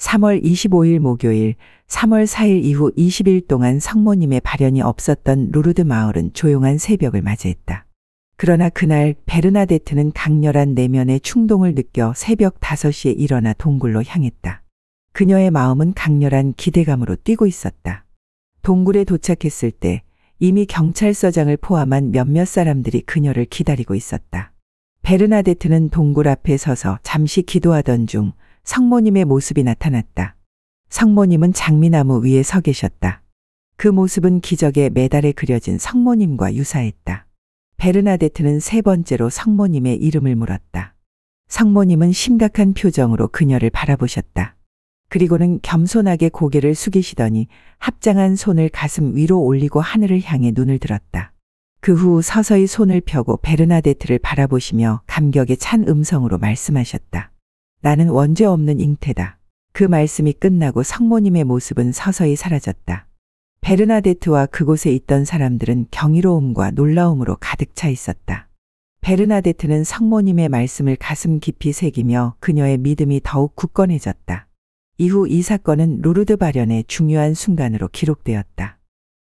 3월 25일 목요일, 3월 4일 이후 20일 동안 성모님의 발현이 없었던 루르드 마을은 조용한 새벽을 맞이했다. 그러나 그날 베르나데트는 강렬한 내면의 충동을 느껴 새벽 5시에 일어나 동굴로 향했다. 그녀의 마음은 강렬한 기대감으로 뛰고 있었다. 동굴에 도착했을 때 이미 경찰서장을 포함한 몇몇 사람들이 그녀를 기다리고 있었다. 베르나데트는 동굴 앞에 서서 잠시 기도하던 중 성모님의 모습이 나타났다. 성모님은 장미나무 위에 서 계셨다. 그 모습은 기적의 메달에 그려진 성모님과 유사했다. 베르나데트는 세 번째로 성모님의 이름을 물었다. 성모님은 심각한 표정으로 그녀를 바라보셨다. 그리고는 겸손하게 고개를 숙이시더니 합장한 손을 가슴 위로 올리고 하늘을 향해 눈을 들었다. 그후 서서히 손을 펴고 베르나데트를 바라보시며 감격에 찬 음성으로 말씀하셨다. 나는 원죄 없는 잉태다. 그 말씀이 끝나고 성모님의 모습은 서서히 사라졌다. 베르나데트와 그곳에 있던 사람들은 경이로움과 놀라움으로 가득 차 있었다. 베르나데트는 성모님의 말씀을 가슴 깊이 새기며 그녀의 믿음이 더욱 굳건해졌다. 이후 이 사건은 루르드 발현의 중요한 순간으로 기록되었다.